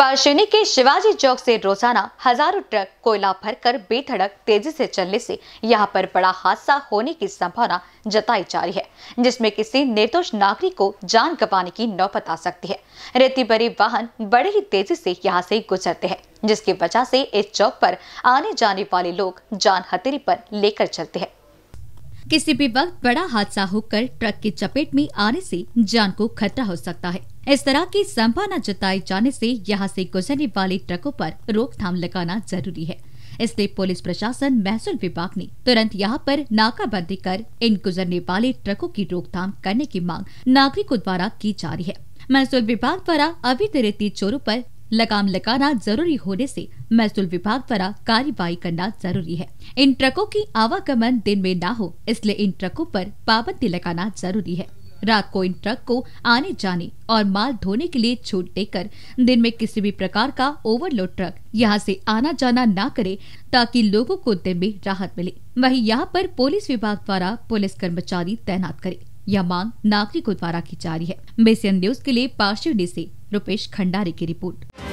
पारशेनी के शिवाजी चौक से रोजाना हजारों ट्रक कोयला भरकर बेधड़क तेजी से चलने से यहां पर बड़ा हादसा होने की संभावना जताई जा रही है जिसमें किसी निर्दोष नागरिक को जान गंवाने की नौबत आ सकती है रेती भरे वाहन बड़े ही तेजी से यहां से गुजरते हैं जिसकी वजह से इस चौक पर आने जाने वाले लोग जान हथेली पर लेकर चलते हैं किसी भी वक्त बड़ा हादसा होकर ट्रक की चपेट में आने से जान को खतरा हो सकता है इस तरह की संभावना जताई जाने से यहाँ से गुजरने वाले ट्रकों पर रोकथाम लगाना जरूरी है इसलिए पुलिस प्रशासन महसूल विभाग ने तुरंत यहाँ पर नाकाबंदी कर इन गुजरने वाले ट्रकों की रोकथाम करने की मांग नागरिकों द्वारा की जा रही है महसूल विभाग द्वारा अभी तरेती चोरों पर लगाम लगाना जरूरी होने से महसूल विभाग द्वारा कार्यवाही करना जरूरी है इन ट्रकों की आवागमन दिन में ना हो इसलिए इन ट्रकों पर पाबंदी लगाना जरूरी है रात को इन ट्रक को आने जाने और माल धोने के लिए छूट देकर दिन में किसी भी प्रकार का ओवरलोड ट्रक यहां से आना जाना ना करे ताकि लोगों को दिन में राहत मिले वहीं यहां पर पुलिस विभाग द्वारा पुलिस कर्मचारी तैनात करे यह मांग नागरिकों द्वारा की जा रही है बेसियन न्यूज के लिए पार्शिव ऐसी रुपेश खंडारी की रिपोर्ट